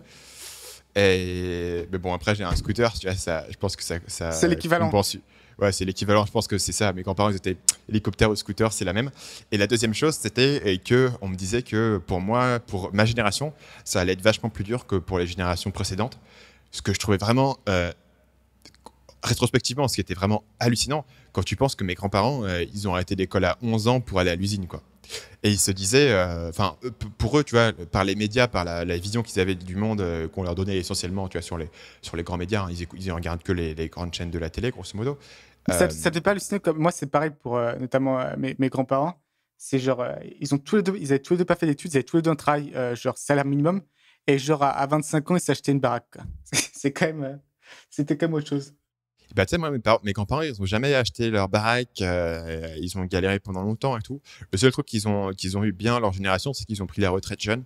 Mais bon, après, j'ai un scooter, tu vois, ça, je pense que ça. c'est l'équivalent. Pense... Ouais, c'est l'équivalent, je pense que c'est ça. Mes grands-parents, ils étaient hélicoptère ou scooter, c'est la même. Et la deuxième chose, c'était que on me disait que pour moi, pour ma génération, ça allait être vachement plus dur que pour les générations précédentes. Ce que je trouvais vraiment. Euh, rétrospectivement, ce qui était vraiment hallucinant, quand tu penses que mes grands-parents, euh, ils ont arrêté l'école à 11 ans pour aller à l'usine, quoi. Et ils se disaient, euh, enfin, euh, pour eux, tu vois, par les médias, par la, vision qu'ils avaient du monde euh, qu'on leur donnait essentiellement, tu vois, sur les, sur les grands médias, hein, ils, ils regardent que les, grandes chaînes de la télé, grosso modo. Ça, ne fait pas halluciner moi, c'est pareil pour notamment mes, grands-parents. C'est genre, ils ont tous les deux, ils avaient tous les deux pas fait d'études, ils avaient tous les deux un travail, genre salaire minimum, et genre à, 25 ans, ils s'achetaient une baraque. c'est quand même, c'était quand même autre chose bah, tu sais, mes, mes grands-parents, ils ont jamais acheté leur baraque, euh, ils ont galéré pendant longtemps et tout. Le seul truc qu'ils ont, qu'ils ont eu bien, leur génération, c'est qu'ils ont pris la retraite jeune.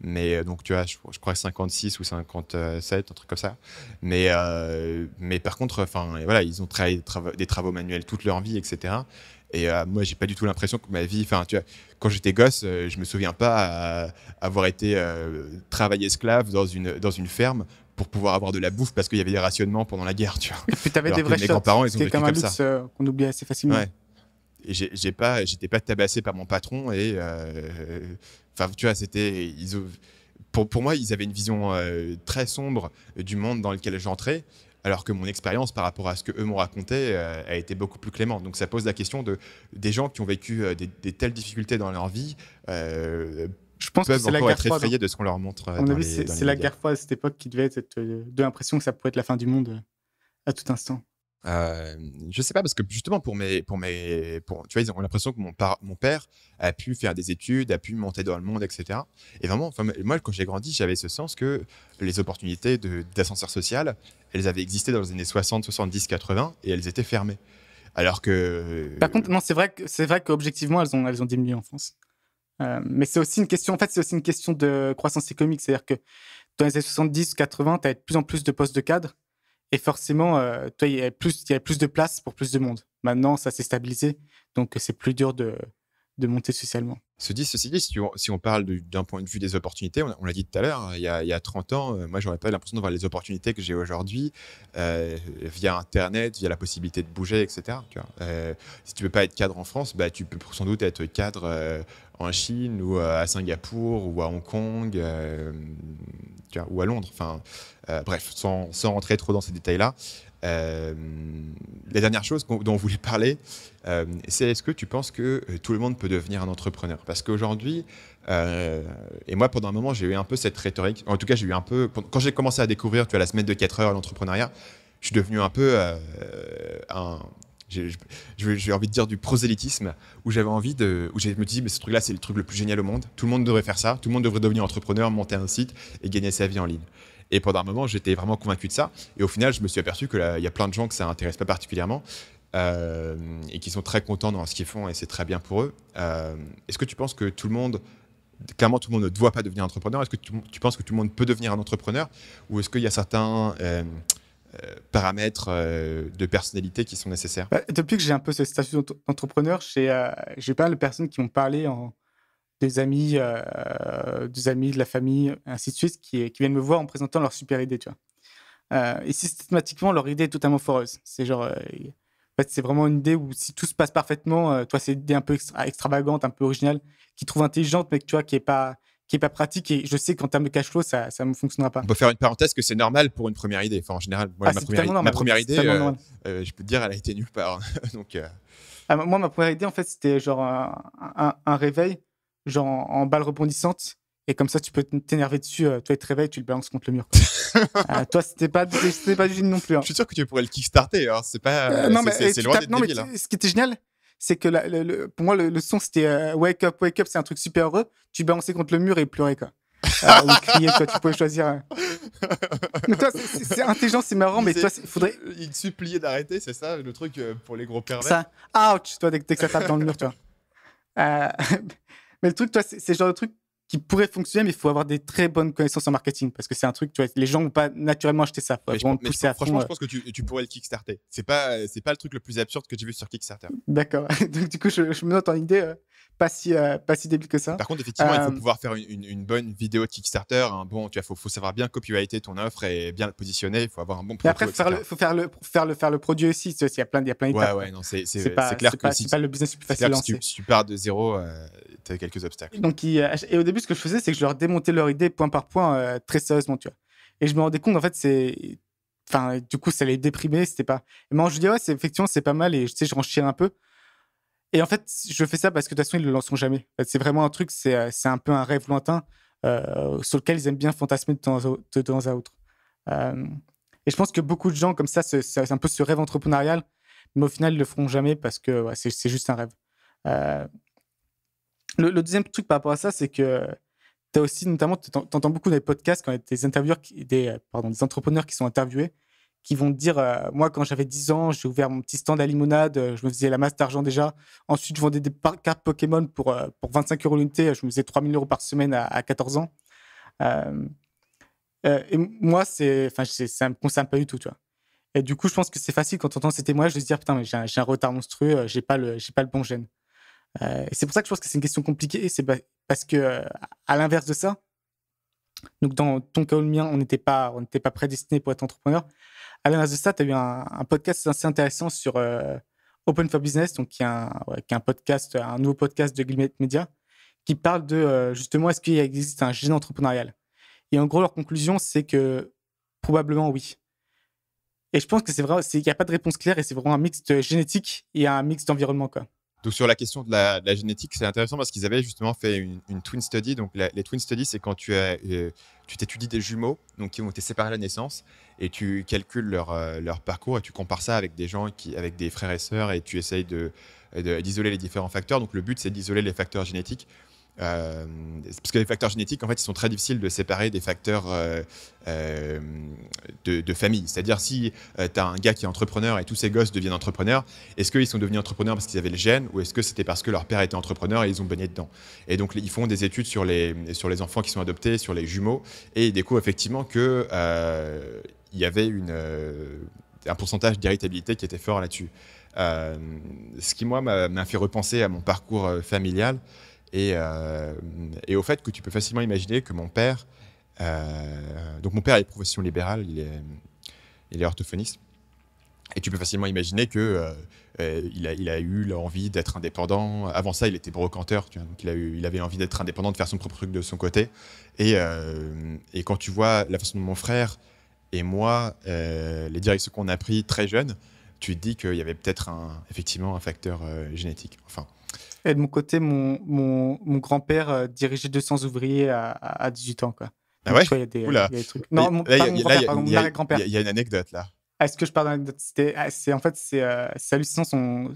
Mais euh, donc, tu vois, je, crois 56 ou 57, un truc comme ça. Mais, euh, mais par contre, enfin, voilà, ils ont travaillé des travaux, manuels toute leur vie, etc. Et moi, moi, j'ai pas du tout l'impression que ma vie. Enfin, tu vois, quand j'étais gosse, je me souviens pas avoir été travail travailler esclave dans une, dans une ferme pour pouvoir avoir de la bouffe parce qu'il y avait des rationnements pendant la guerre, tu vois. Et puis des mes grands-parents, ils ont vécu comme, euh, qu'on oublie assez facilement. Ouais. Et j'ai pas, j'étais pas tabassé par mon patron et, euh, enfin, tu vois, c'était, ils, pour, pour moi, ils avaient une vision euh, très sombre du monde dans lequel j'entrais. Alors que mon expérience par rapport à ce que eux m'ont raconté a été beaucoup plus clément. Donc ça pose la question de des gens qui ont vécu des, des telles difficultés dans leur vie je pense que c'est la guerre froide. Hein. de ce qu'on leur montre. c'est la guerre froide à cette époque qui devait être euh, de l'impression que ça pourrait être la fin du monde euh, à tout instant. Euh, je sais pas parce que justement pour mes pour mes pour tu vois ils ont l'impression que mon, mon père a pu faire des études a pu monter dans le monde etc et vraiment moi quand j'ai grandi j'avais ce sens que les opportunités d'ascenseur social elles avaient existé dans les années 60 70 80 et elles étaient fermées alors que par contre non c'est vrai c'est vrai qu'objectivement elles ont elles ont diminué en France euh, mais c'est aussi une question, en fait, c'est aussi une question de croissance économique. C'est-à-dire que dans les années 70, 80, tu as de plus en plus de postes de cadre. Et forcément, euh, il y, plus, y avait plus de place pour plus de monde. Maintenant, ça s'est stabilisé. Donc, c'est plus dur de, de monter socialement. Se dit, ceci dit, si on, parle d'un point de vue des opportunités, on, l'a dit tout à l'heure, il, hein, il, y a 30 ans, euh, moi, j'aurais pas l'impression d'avoir les opportunités que j'ai aujourd'hui euh, via Internet, via la possibilité de bouger, etc. Euh, si tu peux pas être cadre en France, bah, tu peux sans doute être cadre en Chine ou à Singapour ou à Hong Kong ou à Londres. Enfin, bref, sans, sans, rentrer trop dans ces détails-là, euh, la dernière chose dont on voulait parler, euh, c'est est-ce que tu penses que euh, tout le monde peut devenir un entrepreneur Parce qu'aujourd'hui, et moi pendant un moment, j'ai eu un peu cette rhétorique, en tout cas j'ai eu un peu, quand j'ai commencé à découvrir, tu la semaine de 4 heures, l'entrepreneuriat, je suis devenu un peu un, j'ai envie de dire du prosélytisme où j'avais envie de où j'ai me dit, mais ce truc là c'est le truc le plus génial au monde tout le monde devrait faire ça tout le monde devrait devenir entrepreneur monter un site et gagner sa vie en ligne et pendant un moment, j'étais vraiment convaincu de ça. Et au final, je me suis aperçu qu'il y a plein de gens que ça intéresse pas particulièrement. Euh, et qui sont très contents dans ce qu'ils font et c'est très bien pour eux. Euh, est-ce que tu penses que tout le monde clairement tout le monde ne doit pas devenir entrepreneur. Est-ce que tu, penses que tout le monde peut devenir un entrepreneur ou est-ce qu'il y a certains euh, paramètres de personnalité qui sont nécessaires bah, Depuis que j'ai un peu ce statut d'entrepreneur, j'ai pas mal de personnes qui m'ont parlé en, des amis, euh, des amis de la famille, ainsi de suite, qui, qui viennent me voir en présentant leur super idée, tu vois. Euh, et systématiquement, leur idée est totalement foreuse. C'est genre, euh, en fait, c'est vraiment une idée où si tout se passe parfaitement, toi, c'est une idée un peu extravagante, un peu originale, qui trouve intelligente, mais que tu vois, qui est pas qui est pas pratique et je sais qu'en termes de cash flow ça ça ne fonctionnera pas. On peut faire une parenthèse que c'est normal pour une première idée. Enfin en général, ah, ma, première, idée, je peux te dire, elle a été nulle part. Donc ah, moi ma première idée en fait c'était genre un réveil genre en, balle rebondissante. Et comme ça, tu peux t'énerver dessus. Euh, toi, il te réveille, tu le balances contre le mur. Euh, toi, c'était pas, c'était pas du non plus. Hein. Je suis sûr que tu pourrais le kickstarter. Hein. C'est pas, euh, non, mais c'est loin hein. d'être Mais ce qui était génial, c'est que le, pour moi, le, son, c'était Wake up, wake up, c'est un truc super heureux. Tu balançais contre le mur et pleurais quoi. ou criait quoi tu pouvais choisir. mais toi, c'est intelligent, c'est marrant, mais toi, il faudrait. Il te suppliait d'arrêter, c'est ça, le truc pour les gros pervers. Ça, ouch, toi, dès, que ça tape dans le mur, toi Mais le truc, toi, c'est le genre de truc qui pourrait fonctionner, mais il faut avoir des très bonnes connaissances en marketing parce que c'est un truc, tu vois, les gens vont pas naturellement acheter ça. pousser franchement, je pense que tu, tu pourrais le Kickstarter. C'est pas, c'est pas le truc le plus absurde que j'ai vu sur Kickstarter. D'accord. Donc du coup, je, me note en idée euh, pas si euh, pas si débile que ça. Par contre, effectivement, il faut euh, pouvoir faire une, une, bonne vidéo de Kickstarter. Hein. Bon, tu vois, faut, faut savoir bien copywriter ton offre et bien le positionner. Il faut avoir un bon. Produit, et après, faire faut faire le faire le faire le produit aussi. Il y a plein, il d'étapes. Ouais, ouais, non, c'est clair que pas, si pas le business plus facile. tu, tu pars de zéro, tu as quelques obstacles. Donc, et au début ce que je faisais, c'est que je leur démontais leur idée point par point euh, très sérieusement, tu vois. Et je me rendais compte, en fait, c'est. Enfin, du coup, ça les déprimait, c'était pas. Et moi, je dis, ouais, effectivement, c'est pas mal, et tu sais, je renchis un peu. Et en fait, je fais ça parce que de toute façon, ils ne le lanceront jamais. C'est vraiment un truc, euh, c'est un peu un rêve lointain euh, sur lequel ils aiment bien fantasmer de temps à, temps à autre. et je pense que beaucoup de gens comme ça, c'est un peu ce rêve entrepreneurial, mais au final, ils ne le feront jamais parce que c'est juste un rêve. Euh, le, deuxième truc par rapport à ça, c'est que tu as aussi, notamment, tu entends beaucoup dans les podcasts quand il y a des, interviews, euh, des, entrepreneurs qui sont interviewés qui vont dire euh, Moi, quand j'avais 10 ans, j'ai ouvert mon petit stand à limonade, euh, je me faisais la masse d'argent déjà. Ensuite, je vendais des cartes Pokémon pour, pour 25 euros l'unité, je me faisais 3000 euros par semaine à, 14 ans. et moi, c'est, ça me concerne pas du tout, tu Et du coup, je pense que c'est facile quand on entend ces témoignages de se dire Putain, j'ai un, retard monstrueux, j'ai pas, le, j'ai pas le bon gène. Euh, c'est pour ça que je pense que c'est une question compliquée. C'est parce que, euh, à l'inverse de ça, donc dans ton cas ou le mien, on n'était pas, on n'était pas prédestiné pour être entrepreneur. À l'inverse de ça, tu as eu un, podcast assez intéressant sur euh, Open for Business, donc qui est, un, podcast, un nouveau podcast de Glimette Media, qui parle de justement est-ce qu'il existe un gène entrepreneurial. Et en gros, leur conclusion, c'est que probablement oui. Et je pense que c'est vrai, il n'y a pas de réponse claire et c'est vraiment un mix de génétique et un mix d'environnement, quoi. Donc sur la question de la, génétique, c'est intéressant parce qu'ils avaient justement fait une, twin study. Donc les twin studies, c'est quand tu euh, tu t'étudies des jumeaux, donc qui ont été séparés à la naissance, et tu calcules leur, euh, leur parcours et tu compares ça avec des gens qui, avec des frères et sœurs, et tu essayes de, d'isoler les différents facteurs. Donc le but, c'est d'isoler les facteurs génétiques. Euh, parce que les facteurs génétiques, en fait, ils sont très difficiles de séparer des facteurs de, famille. C'est-à-dire, si euh, tu as un gars qui est entrepreneur et tous ses gosses deviennent entrepreneurs, est-ce qu'ils sont devenus entrepreneurs parce qu'ils avaient le gène ou est-ce que c'était parce que leur père était entrepreneur et ils ont baigné dedans Et donc, ils font des études sur les, sur les enfants qui sont adoptés, sur les jumeaux, et ils découvrent effectivement que euh, y avait une, euh, un pourcentage d'héritabilité qui était fort là-dessus. ce qui, moi, m'a fait repenser à mon parcours familial et, et, au fait que tu peux facilement imaginer que mon père euh, donc mon père est profession libérale, il est, orthophoniste. Et tu peux facilement imaginer que euh, euh, il, a, eu l'envie d'être indépendant. Avant ça, il était brocanteur, donc il, avait envie d'être indépendant, de faire son propre truc de son côté. Et, quand tu vois la façon dont mon frère et moi, les directions qu'on a pris très jeunes, tu te dis qu'il y avait peut-être un, effectivement un facteur génétique. Enfin. Et de mon côté, mon, mon, grand-père dirigeait 200 ouvriers à, à 18 ans. Quoi. Ah ouais Il y, a Non, pardon, grand père Il y, a une anecdote là. Ah, est-ce que je parle d'anecdote C'était, ah, c'est, En fait, c'est, euh, hallucinant.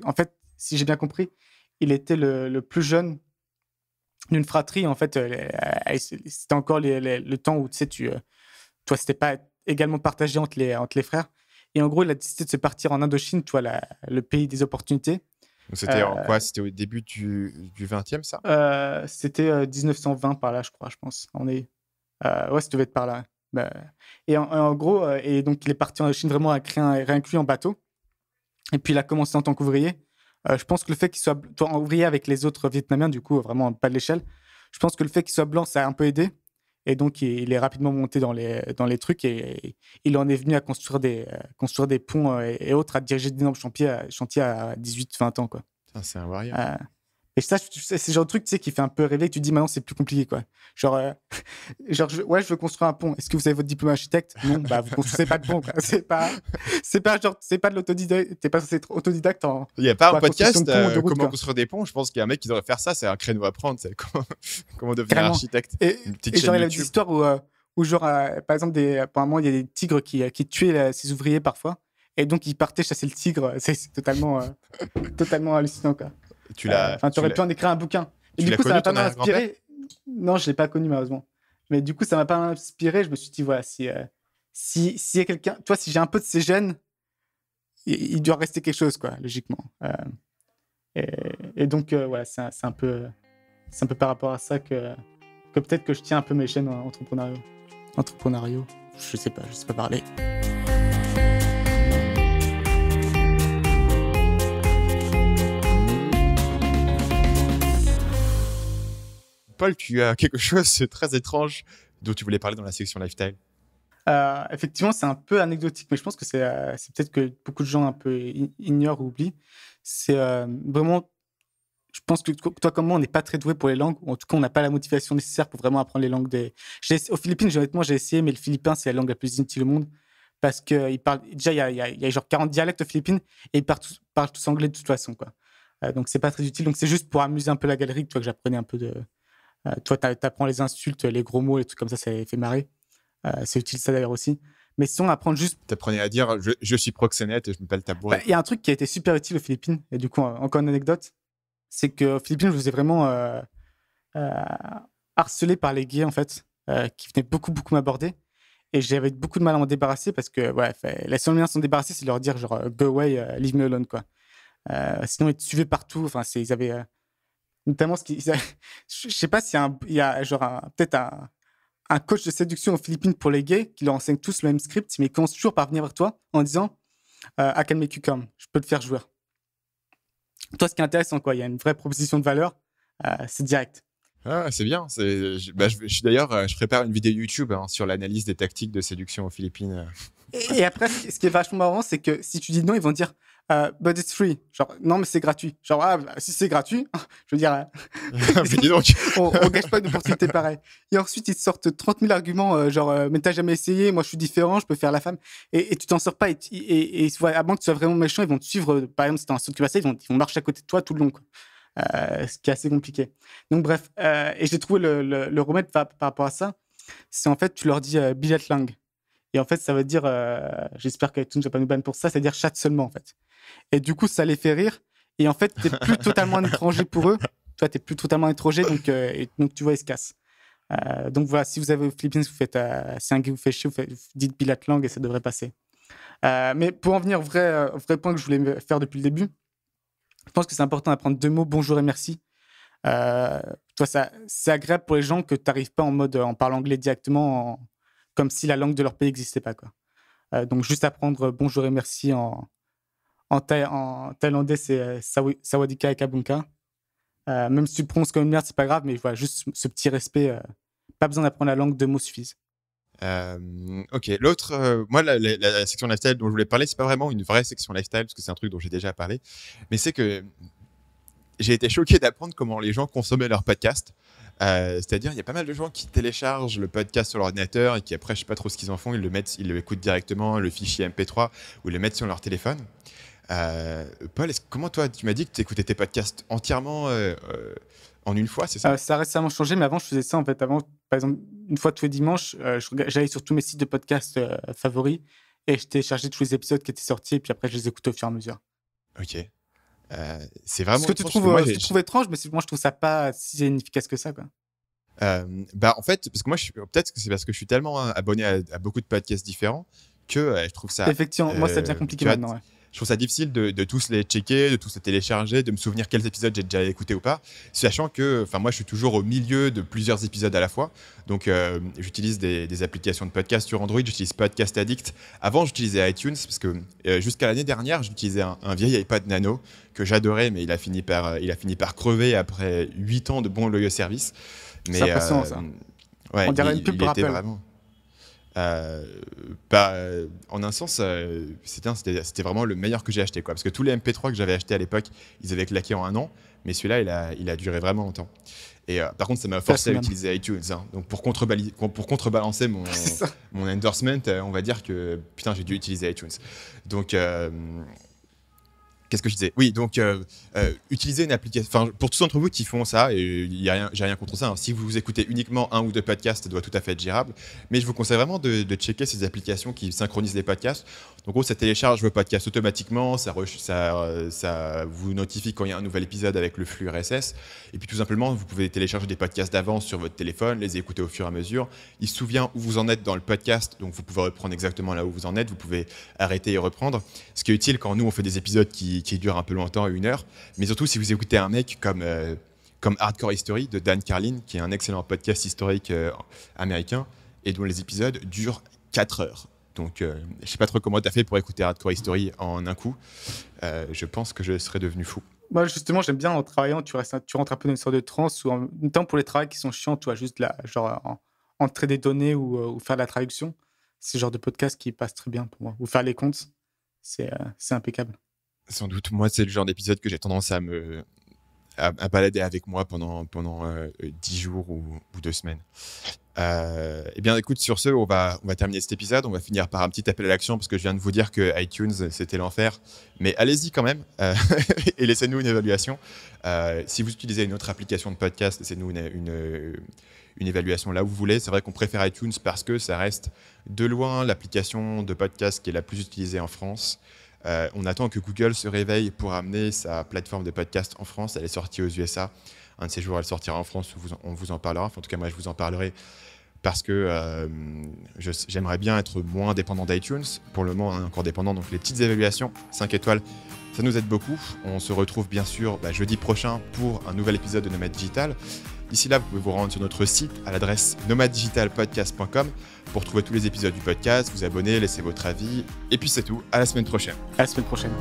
En fait, si j'ai bien compris, il était le, le plus jeune d'une fratrie. En fait, euh, euh, c'était encore le temps où tu sais, tu. toi, c'était pas également partagé entre les, entre les frères. Et en gros, il a décidé de se partir en Indochine, tu le pays des opportunités. c'était en quoi C'était au début du, du 20e, ça C'était 1920 par là, je crois, je pense. On est. Euh, ouais, ça devait être par là. Bah, et en, gros, euh, et donc il est parti en Chine vraiment à réinclus en bateau. Et puis il a commencé en tant qu'ouvrier. Euh, je pense que le fait qu'il soit toi, ouvrier avec les autres Vietnamiens, du coup, vraiment pas de l'échelle, je pense que le fait qu'il soit blanc, ça a un peu aidé. Et donc, il, est rapidement monté dans les, dans les trucs et, il en est venu à construire des, construire des ponts et, autres, à diriger d'énormes chantiers, à, à 18-20 ans. Quoi. C'est un warrior et ça, c'est le genre de truc tu sais, qui fait un peu rêver, que tu dis maintenant c'est plus compliqué. quoi. Genre, euh, genre ouais, je veux construire un pont. Est-ce que vous avez votre diplôme architecte Non, bah, vous construisez pas de pont. C'est pas, c'est pas, genre, c'est pas de l'autodidacte. T'es pas censé être autodidacte en. Il n'y a pas un podcast de euh, Comment construire des ponts Je pense qu'il y a un mec qui devrait faire ça. C'est un créneau à prendre. C'est comment, comment, devenir architecte. Et, une petite et genre, il y a des histoires où, euh, genre, par exemple, des, apparemment, il y a des tigres qui, qui tuaient ses ouvriers parfois. Et donc, ils partaient chasser le tigre. C'est totalement, totalement hallucinant. quoi. Tu l'as. Enfin, tu aurais pu en écrire un bouquin. Et du coup, ça m'a pas mal inspiré. Non, je l'ai pas connu malheureusement. Mais du coup, ça m'a pas mal inspiré. Je me suis dit, voilà, euh, si si y a quelqu'un, toi, si j'ai un peu de ces gènes, il, doit rester quelque chose, quoi, logiquement. Euh, et, donc, euh, voilà, c'est un peu c'est un peu par rapport à ça que que peut-être que je tiens un peu mes chaînes entrepreneuriaux. Entrepreneuriaux, je sais pas, je sais pas parler. Paul, tu as quelque chose de très étrange dont tu voulais parler dans la section lifestyle. Euh, effectivement, c'est un peu anecdotique, mais je pense que c'est euh, peut-être que beaucoup de gens un peu ignorent ou oublient. C'est euh, vraiment, je pense que toi comme moi, on n'est pas très doué pour les langues, en tout cas, on n'a pas la motivation nécessaire pour vraiment apprendre les langues. Des... Aux Philippines, honnêtement, j'ai essayé, mais le philippin, c'est la langue la plus inutile au monde. Parce que ils déjà, il y, a, genre 40 dialectes aux Philippines et ils parlent tous, anglais de toute façon. Quoi. donc, c'est pas très utile. Donc, c'est juste pour amuser un peu la galerie que j'apprenais un peu de, euh, toi, toi, t'apprends les insultes, les gros mots, les trucs comme ça, ça fait marrer. Euh, c'est utile ça d'ailleurs aussi. Mais sinon, apprendre apprend juste. T'apprenais à dire je, suis proxénète et je m'appelle tabouret. Bah, il y a un truc qui a été super utile aux Philippines, et du coup, encore une anecdote, c'est que Philippines, je vous ai vraiment euh, harcelé par les gays en fait, qui venaient beaucoup, beaucoup m'aborder. Et j'avais beaucoup de mal à m'en débarrasser parce que ouais, la seule manière de s'en débarrasser, c'est de leur dire genre go away, leave me alone quoi. sinon ils te suivaient partout. Enfin, ils avaient Notamment, ce qui, je sais pas s'il y, y a, genre peut-être un, un, coach de séduction aux Philippines pour les gays qui leur enseigne tous le même script, mais qui commence toujours par venir vers toi en disant euh, I can je peux te faire jouer. Toi, ce qui est intéressant, quoi, il y a une vraie proposition de valeur, euh, c'est direct. Ah, c'est bien. Bah, je, je, d'ailleurs, euh, je prépare une vidéo YouTube hein, sur l'analyse des tactiques de séduction aux Philippines. Euh. Et, et après, ce qui est vachement marrant, c'est que si tu dis non, ils vont dire euh, but it's free. Genre, non, mais c'est gratuit. Genre, ah, bah, si c'est gratuit, je veux dire, euh, on, ne gâche pas une opportunité pareille. Et ensuite, ils te sortent 30 000 arguments, euh, genre, mais t'as jamais essayé, moi je suis différent, je peux faire la femme. Et, tu t'en sors pas. Et, avant à que tu sois vraiment méchant, ils vont te suivre. Par exemple, si un saut de ils vont, ils vont marcher à côté de toi tout le long. ce qui est assez compliqué. Donc, bref, et j'ai trouvé le, remède par, rapport à ça. C'est en fait, tu leur dis billet langue. Et en fait, ça veut dire, euh, j'espère que tout ne va pas nous ban pour ça, c'est-à-dire chat seulement, en fait. Et du coup, ça les fait rire. Et en fait, t'es plus totalement étranger pour eux. Toi, tu t'es plus totalement étranger, euh, donc, tu vois, ils se cassent. Euh, donc voilà, si vous avez aux Philippines, vous faites, si un gars vous fait chier, faites, dites Bilat langue et ça devrait passer. mais pour en venir au vrai, point que je voulais faire depuis le début, je pense que c'est important d'apprendre deux mots, bonjour et merci. toi, ça, c'est agréable pour les gens que tu n'arrives pas en mode, en parlant anglais directement, comme si la langue de leur pays n'existait pas. Quoi. Euh, donc juste apprendre euh, bonjour et merci en, thaïlandais, c'est euh, sawadika et kabunka. même si tu prends prononces comme une merde, c'est pas grave, mais voilà, juste ce petit respect. pas besoin d'apprendre la langue, deux mots suffisent. ok, l'autre, moi, la, section lifestyle dont je voulais parler, c'est pas vraiment une vraie section lifestyle, parce que c'est un truc dont j'ai déjà parlé, mais c'est que j'ai été choqué d'apprendre comment les gens consommaient leurs podcasts. Euh, c'est-à-dire, il y a pas mal de gens qui téléchargent le podcast sur l'ordinateur et qui après, je sais pas trop ce qu'ils en font, ils le mettent, ils directement, le fichier MP3, ou ils le mettent sur leur téléphone. Euh, Paul, comment toi, tu m'as dit que tu écoutais tes podcasts entièrement euh, en une fois, c'est ça Ça a récemment changé, mais avant, je faisais ça en fait. Avant, par exemple, une fois tous les dimanches, j'allais sur tous mes sites de podcasts favoris et je téléchargeais tous les épisodes qui étaient sortis et puis après, je les écoutais au fur et à mesure. Ok. Euh, c'est vraiment. Ce que euh, tu trouves, étrange, mais moi je trouve ça pas si efficace que ça, quoi. Euh, bah en fait, parce que moi, je peut-être que c'est parce que je suis tellement hein, abonné à, beaucoup de podcasts différents que je trouve ça. Effectivement, moi c'est bien compliqué maintenant. Ouais je trouve ça difficile de, tous les checker, de tous les télécharger, de me souvenir quels épisodes j'ai déjà écouté ou pas, sachant que, enfin, moi, je suis toujours au milieu de plusieurs épisodes à la fois. Donc, euh, j'utilise des, applications de podcast sur Android, j'utilise Podcast Addict. Avant, j'utilisais iTunes, parce que euh, jusqu'à l'année dernière, j'utilisais un, vieil iPad Nano que j'adorais, mais il a, fini par, euh, il a fini par crever après 8 ans de bons loyaux services. Mais, ça. Hein. Ouais, On dirait une pub pour Vraiment... Euh, bah, euh, en un sens, euh, c'était vraiment le meilleur que j'ai acheté. Quoi. Parce que tous les MP3 que j'avais achetés à l'époque, ils avaient claqué en un an, mais celui-là, il a, il a, duré vraiment longtemps. Et par contre, ça m'a forcé à utiliser iTunes. Hein. Donc pour, pour contrebalancer mon, mon endorsement, on va dire que putain, j'ai dû utiliser iTunes. Donc Qu'est-ce que je disais Oui, donc euh, euh, utilisez une application. Enfin, pour tous d'entre vous qui font ça, et j'ai rien contre ça. Hein. si vous écoutez uniquement un ou deux podcasts, ça doit tout à fait être gérable. Mais je vous conseille vraiment de checker ces applications qui synchronisent les podcasts. En gros, ça télécharge vos podcasts automatiquement, ça, vous notifie quand il y a un nouvel épisode avec le flux RSS. Et puis tout simplement, vous pouvez télécharger des podcasts d'avance sur votre téléphone, les écouter au fur et à mesure. Il se souvient où vous en êtes dans le podcast, donc vous pouvez reprendre exactement là où vous en êtes, vous pouvez arrêter et reprendre. Ce qui est utile quand nous, on fait des épisodes qui, durent un peu longtemps, une heure. Mais surtout, si vous écoutez un mec comme... Euh, comme Hardcore History de Dan Carlin, qui est un excellent podcast historique euh, américain, et dont les épisodes durent 4 heures. Donc, je euh, je sais pas trop comment tu as fait pour écouter Hardcore History en un coup. Euh, je pense que je serais devenu fou. Moi, justement, j'aime bien en travaillant, tu, restes, tu rentres un peu dans une sorte de transe, ou en temps pour les travaux qui sont chiants, tu vois, juste la, genre entrer des données euh, ou, faire de la traduction. C'est le genre de podcast qui passe très bien pour moi. Ou faire les comptes, c'est impeccable. Sans doute, moi, c'est le genre d'épisode que j'ai tendance à me, à, balader avec moi pendant, pendant 10 jours ou, ou deux semaines. Euh, eh bien, écoute, sur ce, on va, on va terminer cet épisode. On va finir par un petit appel à l'action parce que je viens de vous dire que iTunes, c'était l'enfer. Mais allez-y quand même euh, et laissez-nous une évaluation. Euh, si vous utilisez une autre application de podcast, laissez-nous une, évaluation là où vous voulez. C'est vrai qu'on préfère iTunes parce que ça reste de loin l'application de podcast qui est la plus utilisée en France. on attend que Google se réveille pour amener sa plateforme de podcast en France. Elle est sortie aux USA. Un de ces jours, elle sortira en France. on vous en parlera. en tout cas, moi, je vous en parlerai parce que euh, j'aimerais bien être moins dépendant d'iTunes. Pour le moment, on hein, est encore dépendant, donc les petites évaluations, 5 étoiles, ça nous aide beaucoup. On se retrouve bien sûr bah, jeudi prochain pour un nouvel épisode de Nomade Digital. D'ici là, vous pouvez vous rendre sur notre site à l'adresse nomaddigitalpodcast.com pour trouver tous les épisodes du podcast, vous abonner, laisser votre avis. Et puis c'est tout, à la semaine prochaine. À la semaine prochaine.